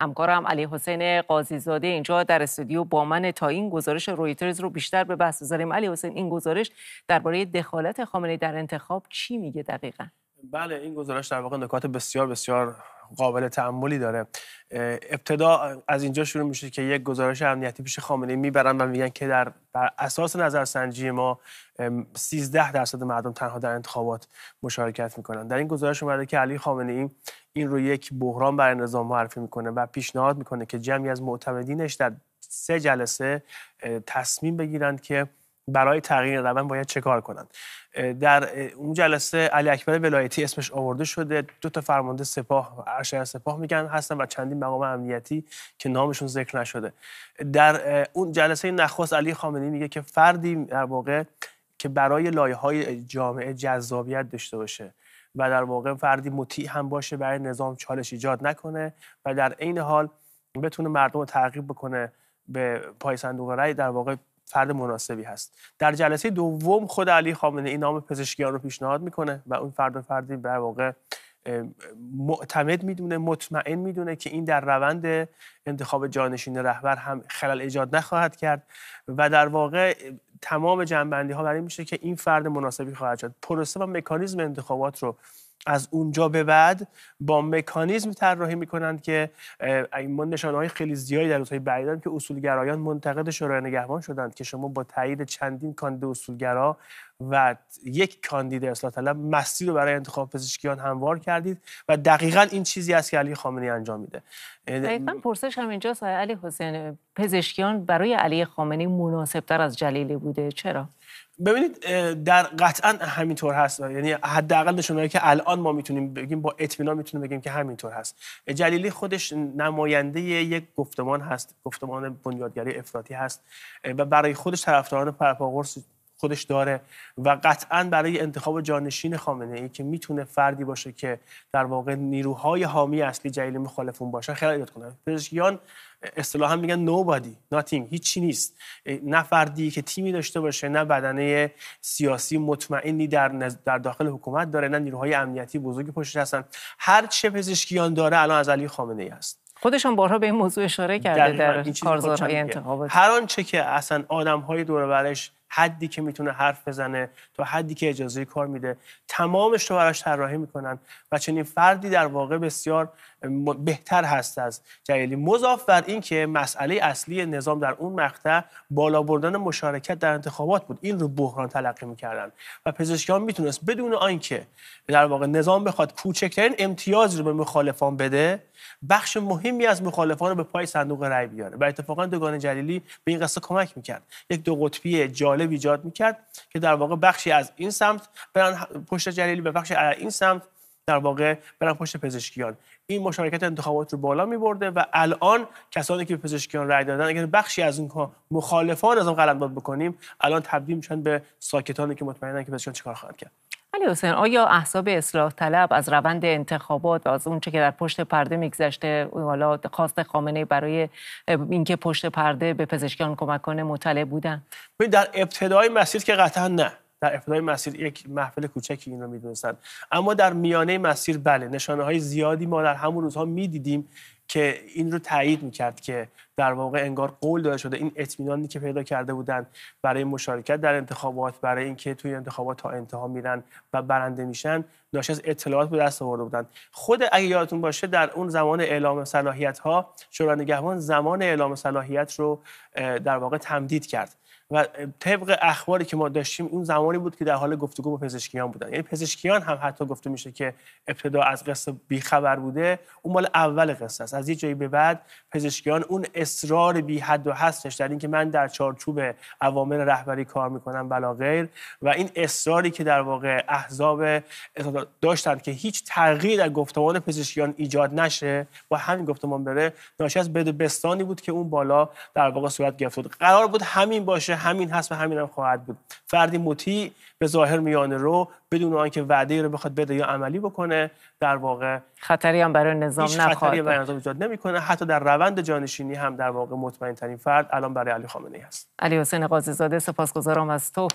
همکارم علی حسین قاضی زاده اینجا در استودیو با من تا این گزارش رویترز رو بیشتر به بحث بذاریم علی حسین این گزارش درباره دخالت خامنه‌ای در انتخاب چی میگه دقیقا بله این گزارش در واقع نکات بسیار بسیار قابل تعملی داره ابتدا از اینجا شروع میشه که یک گزارش امنیتی پیش خامنه میبرن و میگن که در بر اساس نظرسنجی ما 13 درصد مردم تنها در انتخابات مشارکت میکنن در این گزارش اومده که علی خامنه ای این رو یک بحران برای نظام معرفی میکنه و پیشنهاد میکنه که جمعی از معتمدینش در سه جلسه تصمیم بگیرند که برای تغییر روند باید چه کار کنند در اون جلسه علی اکبر ولایتی اسمش آورده شده دو تا فرمانده سپاه ارشد سپاه میگن هستن و چندین مقام امنیتی که نامشون ذکر نشده در اون جلسه نخست علی خامنه‌ای میگه که فردی در واقع که برای لایه های جامعه جذابیت داشته باشه و در واقع فردی مطیع هم باشه برای نظام چالش ایجاد نکنه و در عین حال بتونه مردم رو تعقیب بکنه به پای صندوق رای، در واقع فرد مناسبی هست در جلسه دوم خود علی خامنه ای نام پزشکیان رو پیشنهاد میکنه و اون فرد فردی در واقع معتمد میدونه مطمئن میدونه که این در روند انتخاب جانشین رهبر هم خلل ایجاد نخواهد کرد و در واقع تمام جنبندی ها برای میشه که این فرد مناسبی خواهد شد پروسه و مکانیزم انتخابات رو از اونجا به بعد با مکانیزم طراحی میکنند که ما نشانه های خیلی زیادی در روزهای بعد که اصولگرایان منتقد شورای نگهبان شدند که شما با تایید چندین کاندید اصولگرا و یک کاندید اصلاح طلب مسیر رو برای انتخاب پزشکیان هموار کردید و دقیقا این چیزی است که علی ای انجام میده دقیقا پرسش هم اینجاست علی حسین پزشکیان برای علی مناسب مناسبتر از جلیلی بوده چرا ببینید در قطعا همینطور هست یعنی حداقل نشونه که الان ما میتونیم بگیم با اطمینان میتونیم بگیم که همینطور هست جلیلی خودش نماینده یک گفتمان هست گفتمان بنیادگری افراطی هست و برای خودش طرفداران پرپاگورس خودش داره و قطعا برای انتخاب جانشین خامنه ای که میتونه فردی باشه که در واقع نیروهای حامی اصلی جلیل مخالفون باشه خیلی ایجاد کنه پزشکیان اصطلاحا میگن نوبادی ناتینگ هیچی نیست نه فردی که تیمی داشته باشه نه بدنه سیاسی مطمئنی در در داخل حکومت داره نه نیروهای امنیتی بزرگی پشتش هستن هر چه پزشکیان داره الان از علی خامنه ای است خودشان بارها به این موضوع اشاره کرده در, در انتخابات هر آنچه که اصلا های دور برش حدی که میتونه حرف بزنه تا حدی که اجازه کار میده تمامش رو براش طراحی میکنن و چنین فردی در واقع بسیار بهتر هست از جلیلی مضاف بر این که مسئله اصلی نظام در اون مقطع بالا بردن مشارکت در انتخابات بود این رو بحران تلقی میکردن و پزشکان میتونست بدون آنکه در واقع نظام بخواد کوچکترین امتیاز رو به مخالفان بده بخش مهمی از مخالفان رو به پای صندوق رای بیاره و اتفاقا دوگان جلیلی به این قصه کمک میکرد یک دو قطبی جای ویجاد ایجاد میکرد که در واقع بخشی از این سمت برن پشت جلیلی به بخشی از این سمت در واقع برن پشت پزشکیان این مشارکت انتخابات رو بالا می و الان کسانی که پزشکیان رای دادن اگر بخشی از اونها مخالفان از اون قلمداد بکنیم الان تبدیل میشن به ساکتانی که مطمئنن که پزشکیان چیکار خواهند کرد علی حسین آیا احزاب اصلاح طلب از روند انتخابات و از اونچه که در پشت پرده میگذشته حالا خواست خامنه برای اینکه پشت پرده به پزشکان کمک کنه مطلع بودن در ابتدای مسیر که قطعا نه در ابتدای مسیر یک محفل کوچکی این رو میدونستن اما در میانه مسیر بله نشانه های زیادی ما در همون روزها میدیدیم که این رو تایید میکرد که در واقع انگار قول داده شده این اطمینانی که پیدا کرده بودن برای مشارکت در انتخابات برای اینکه توی انتخابات تا انتها میرن و برنده میشن ناشی از اطلاعات به دست آورده بودن خود اگه یادتون باشه در اون زمان اعلام صلاحیت ها شورای نگهبان زمان اعلام صلاحیت رو در واقع تمدید کرد و طبق اخباری که ما داشتیم اون زمانی بود که در حال گفتگو با پزشکیان بودن یعنی پزشکیان هم حتی گفته میشه که ابتدا از قصه بیخبر بوده اون مال اول قصه است از یه جایی به بعد پزشکیان اون اصرار بی حد و هستش در اینکه من در چارچوب عوامل رهبری کار میکنم بلا غیر و این اصراری که در واقع احزاب داشتن که هیچ تغییر در گفتمان پزشکیان ایجاد نشه با همین گفتمان بره ناشی از بدبستانی بود که اون بالا در واقع صورت گرفت قرار بود همین باشه همین هست و همین هم خواهد بود فردی مطیع به ظاهر میانه رو بدون آنکه وعده رو بخواد بده یا عملی بکنه در واقع خطری هم برای نظام نخواهد خطری برای نظام ایجاد نمیکنه حتی در روند جانشینی هم در واقع مطمئن ترین فرد الان برای علی خامنه ای هست علی حسین قاضی زاده سپاسگزارم از تو